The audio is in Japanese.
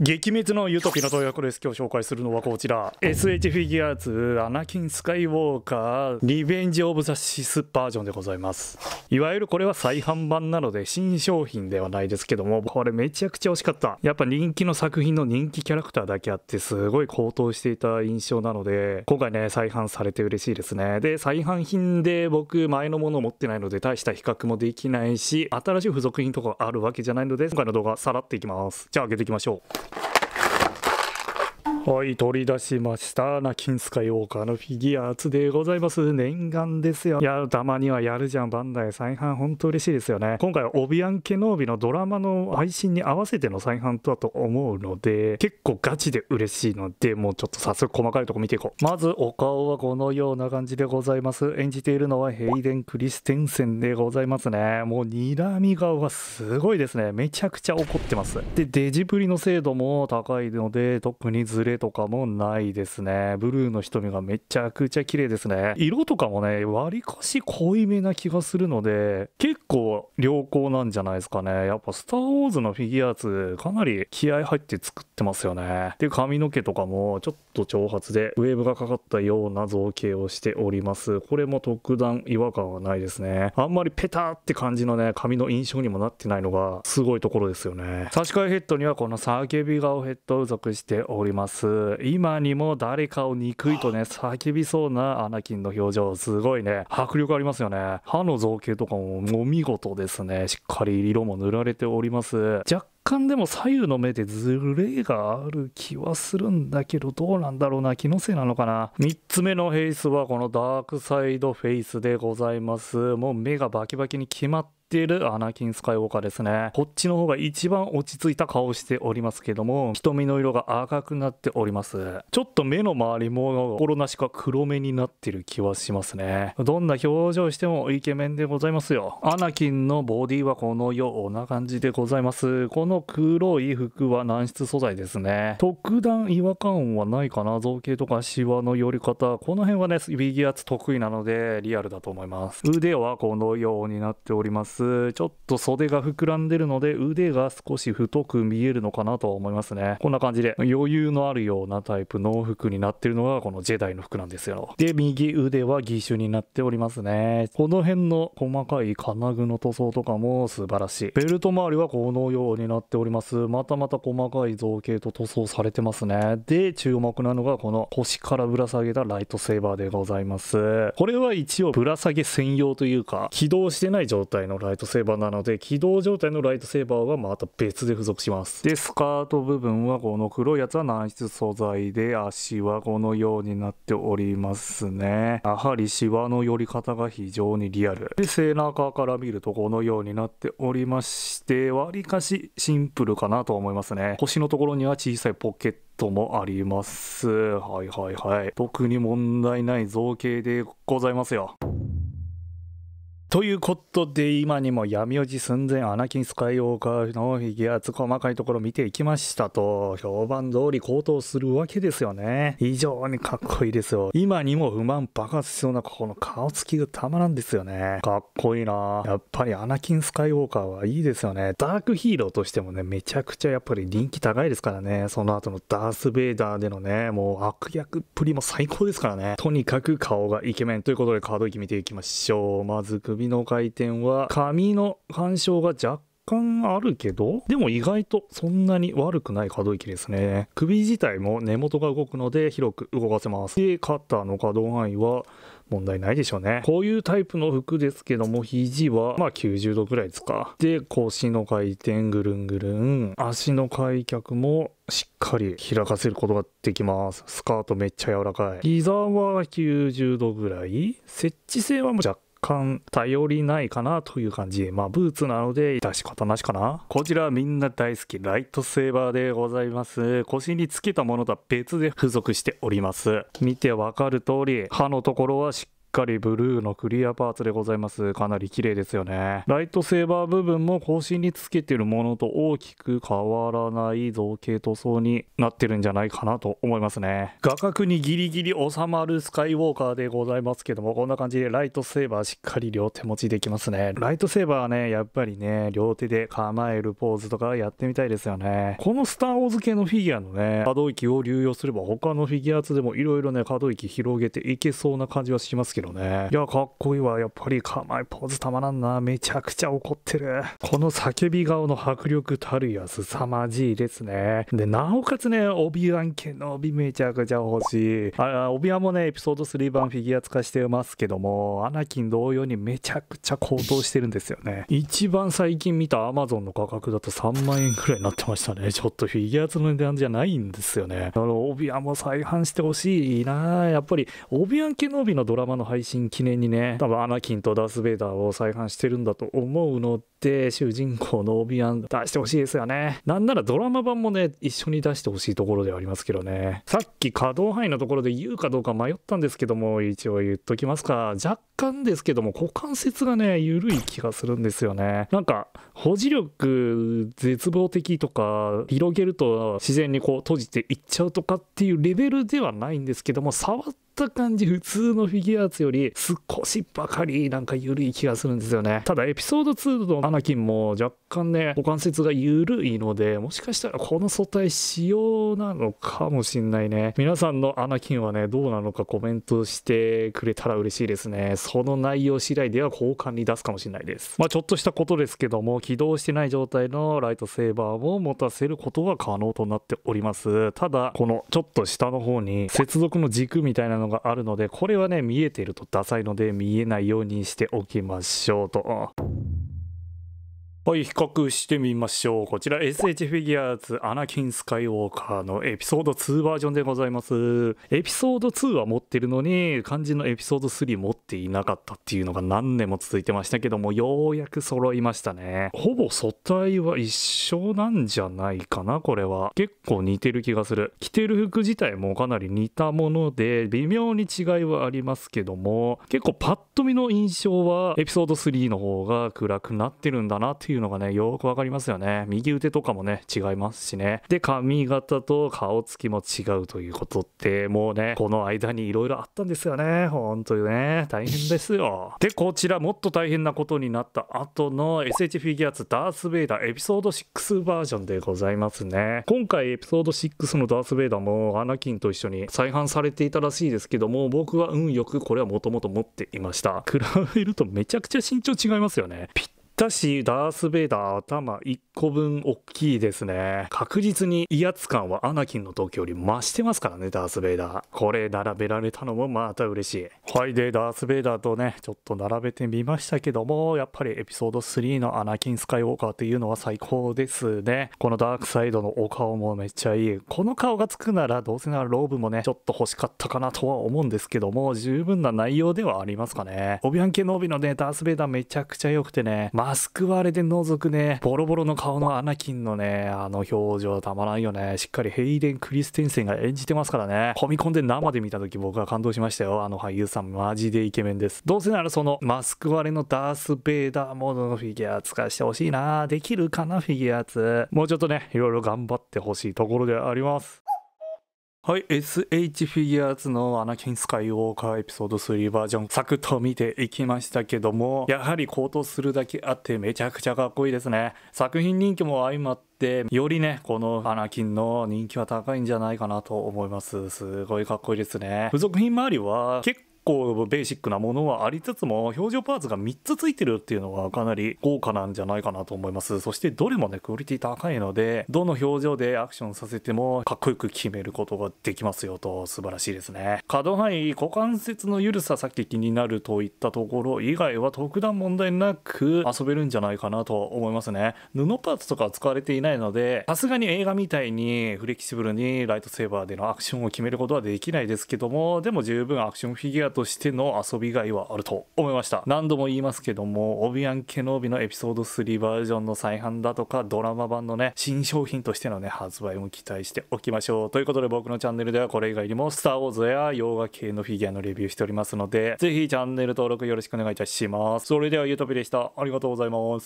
撃滅のユトピの投薬です。今日紹介するのはこちら。SH フィギュアーズ、アナキン・スカイウォーカー、リベンジ・オブ・ザ・シスバージョンでございます。いわゆるこれは再販版なので新商品ではないですけども、これめちゃくちゃ惜しかった。やっぱ人気の作品の人気キャラクターだけあって、すごい高騰していた印象なので、今回ね、再販されて嬉しいですね。で、再販品で僕、前のものを持ってないので、大した比較もできないし、新しい付属品とかあるわけじゃないので、今回の動画さらっていきます。じゃあ、開けていきましょう。はい、取り出しました。ナキンスカイウォーカーのフィギュアーツでございます。念願ですよ。いや、たまにはやるじゃん、バンダイ再販、ほんと嬉しいですよね。今回はオビアン・ケノービのドラマの配信に合わせての再販だと思うので、結構ガチで嬉しいので、もうちょっと早速細かいとこ見ていこう。まず、お顔はこのような感じでございます。演じているのはヘイデン・クリステンセンでございますね。もう、睨み顔がすごいですね。めちゃくちゃ怒ってます。で、デジプリの精度も高いので、特にずれとかもないですね。ブルーの瞳がめちゃくちゃ綺麗ですね。色とかもね、割かし濃いめな気がするので、結構良好なんじゃないですかね。やっぱスターウォーズのフィギュアーツ、かなり気合入って作ってますよね。で、髪の毛とかもちょっと長髪で、ウェーブがかかったような造形をしております。これも特段違和感はないですね。あんまりペタって感じのね、髪の印象にもなってないのが、すごいところですよね。差し替えヘッドにはこの叫び顔ヘッドを属しております。。今にも誰かを憎いとね、叫びそうなアナキンの表情、すごいね、迫力ありますよね。歯の造形とかもお見事ですね。しっかり色も塗られております。若干でも左右の目でズレがある気はするんだけど、どうなんだろうな、気のせいなのかな。3つ目のフェイスはこのダークサイドフェイスでございます。もう目がバキバキに決まってっているアナキン・スカイウォーカーですね。こっちの方が一番落ち着いた顔をしておりますけども、瞳の色が赤くなっております。ちょっと目の周りも心なしか黒目になってる気はしますね。どんな表情してもイケメンでございますよ。アナキンのボディはこのような感じでございます。この黒い服は軟質素材ですね。特段違和感はないかな。造形とかシワの寄り方。この辺はね、ビィギアツ得意なのでリアルだと思います。腕はこのようになっております。ますちょっと袖が膨らんでるので腕が少し太く見えるのかなとは思いますねこんな感じで余裕のあるようなタイプの服になってるのがこのジェダイの服なんですよで右腕は義手になっておりますねこの辺の細かい金具の塗装とかも素晴らしいベルト周りはこのようになっておりますまたまた細かい造形と塗装されてますねで注目なのがこの腰からぶら下げたライトセーバーでございますこれは一応ぶら下げ専用というか起動してない状態のラライトセーバーなので起動状態のライトセーバーはまた別で付属しますでスカート部分はこの黒いやつは軟質素材で足はこのようになっておりますねやはりシワの寄り方が非常にリアルで背中から見るとこのようになっておりましてわりかしシンプルかなと思いますね腰のところには小さいポケットもありますはいはいはい特に問題ない造形でございますよということで、今にも闇落ち寸前、アナキン・スカイウォーカーのフィギュア、細かいところ見ていきましたと、評判通り高騰するわけですよね。非常にかっこいいですよ。今にも不満爆発しそうなここの顔つきがたまらんですよね。かっこいいなやっぱりアナキン・スカイウォーカーはいいですよね。ダークヒーローとしてもね、めちゃくちゃやっぱり人気高いですからね。その後のダース・ベイダーでのね、もう悪役っぷりも最高ですからね。とにかく顔がイケメンということでカードき見ていきましょう。まず、首の回転は髪の干渉が若干あるけど、でも意外とそんなに悪くない可動域ですね。首自体も根元が動くので広く動かせます。で、カッターの可動範囲は問題ないでしょうね。こういうタイプの服ですけども、肘はまあ90度ぐらいですか。で、腰の回転ぐるんぐるん、足の開脚もしっかり開かせることができます。スカートめっちゃ柔らかい。膝は90度ぐらい。設置性はもう若干頼りないかなという感じ。まあ、ブーツなので、出し方なしかな。こちらみんな大好き、ライトセーバーでございます。腰につけたものとは別で付属しております。見てわかる通り、刃のところはしっかりブルーのクリアパーツでございますかなり綺麗ですよねライトセーバー部分も更新につけてるものと大きく変わらない造形塗装になってるんじゃないかなと思いますね画角にギリギリ収まるスカイウォーカーでございますけどもこんな感じでライトセーバーしっかり両手持ちできますねライトセーバーはねやっぱりね両手で構えるポーズとかやってみたいですよねこのスターウォーズ系のフィギュアのね可動域を流用すれば他のフィギュアーツでもいろいろね可動域広げていけそうな感じはしますけどけどねいやかっこいいわやっぱり構えポーズたまらんなめちゃくちゃ怒ってるこの叫び顔の迫力たるや凄まじいですねでなおかつね帯案件の帯めちゃくちゃ欲しいあ帯案もねエピソード3版フィギュア化してますけどもアナキン同様にめちゃくちゃ高騰してるんですよね一番最近見たアマゾンの価格だと3万円くらいになってましたねちょっとフィギュアの値段じゃないんですよねあの帯案も再販してほしいなやっぱり帯案件の帯のドラマの配信記念にね、多分アナキンとダース・ベイダーを再販してるんだと思うので、主人公のオビアン出してほしいですよね。なんならドラマ版もね、一緒に出してほしいところではありますけどね。さっき可動範囲のところで言うかどうか迷ったんですけども、一応言っときますか。若干ですけども、股関節がね、緩い気がするんですよね。なんか、保持力絶望的とか、広げると自然にこう閉じていっちゃうとかっていうレベルではないんですけども、触ってった感じ普通のフィギュアーツより少しばかりなんか緩い気がするんですよねただエピソード2のアナキンも若干ね股関節が緩いのでもしかしたらこの素体仕様なのかもしんないね皆さんのアナキンはねどうなのかコメントしてくれたら嬉しいですねその内容次第では交換に出すかもしんないですまあちょっとしたことですけども起動してない状態のライトセーバーも持たせることは可能となっておりますただこのちょっと下の方に接続の軸みたいなのがあるのでこれはね見えてるとダサいので見えないようにしておきましょうと。はい比較してみましょうこちら SH フィギュアーズアナキン・スカイウォーカーのエピソード2バージョンでございますエピソード2は持ってるのに肝心のエピソード3持っていなかったっていうのが何年も続いてましたけどもようやく揃いましたねほぼ素体は一緒なんじゃないかなこれは結構似てる気がする着てる服自体もかなり似たもので微妙に違いはありますけども結構パッと見の印象はエピソード3の方が暗くなってるんだなっていういうのがね、よくわかりますよね。右腕とかもね、違いますしね。で、髪型と顔つきも違うということって、もうね、この間に色々あったんですよね。ほんとにね、大変ですよ。で、こちら、もっと大変なことになった後の SH フィギュアツダース・ベイダーエピソード6バージョンでございますね。今回エピソード6のダース・ベイダーもアナキンと一緒に再販されていたらしいですけども、僕は運よくこれはもともと持っていました。比べるとめちゃくちゃ身長違いますよね。ぴったし、ダース・ベイダー頭1個分大きいですね。確実に威圧感はアナキンの時より増してますからね、ダース・ベイダー。これ並べられたのもまた嬉しい。はい、で、ダース・ベイダーとね、ちょっと並べてみましたけども、やっぱりエピソード3のアナキン・スカイウォーカーっていうのは最高ですね。このダークサイドのお顔もめっちゃいい。この顔がつくなら、どうせならローブもね、ちょっと欲しかったかなとは思うんですけども、十分な内容ではありますかね。オビアン系の帯のね、ダース・ベイダーめちゃくちゃ良くてね、まマスク割れで覗くね、ボロボロの顔のアナキンのね、あの表情たまらんよね。しっかりヘイデン・クリステンセンが演じてますからね。込み込んで生で見た時僕は感動しましたよ。あの俳優さんマジでイケメンです。どうせならそのマスク割れのダース・ベイダーモードのフィギュア使わしてほしいな。できるかな、フィギュアツ。もうちょっとね、いろいろ頑張ってほしいところであります。はい、SH フィギュアーズのアナキン・スカイウォーカーエピソード3バージョンサクッと見ていきましたけどもやはり高騰するだけあってめちゃくちゃかっこいいですね作品人気も相まってよりねこのアナキンの人気は高いんじゃないかなと思いますすごいかっこいいですね付属品周りは結構ベーシックなものはありつつも表情パーツが3つついてるっていうのはかなり豪華なんじゃないかなと思いますそしてどれもねクオリティ高いのでどの表情でアクションさせてもかっこよく決めることができますよと素晴らしいですね可動範囲股関節の緩ささっき気になるといったところ以外は特段問題なく遊べるんじゃないかなと思いますね布パーツとか使われていないのでさすがに映画みたいにフレキシブルにライトセーバーでのアクションを決めることはできないですけどもでも十分アクションフィギュアととしての遊びがいはあると思いました何度も言いますけどもオビアン・ケノービのエピソード3バージョンの再販だとかドラマ版のね新商品としてのね発売も期待しておきましょうということで僕のチャンネルではこれ以外にもスター・ウォーズや洋画系のフィギュアのレビューしておりますのでぜひチャンネル登録よろしくお願いいたしますそれではゆうとぴでしたありがとうございます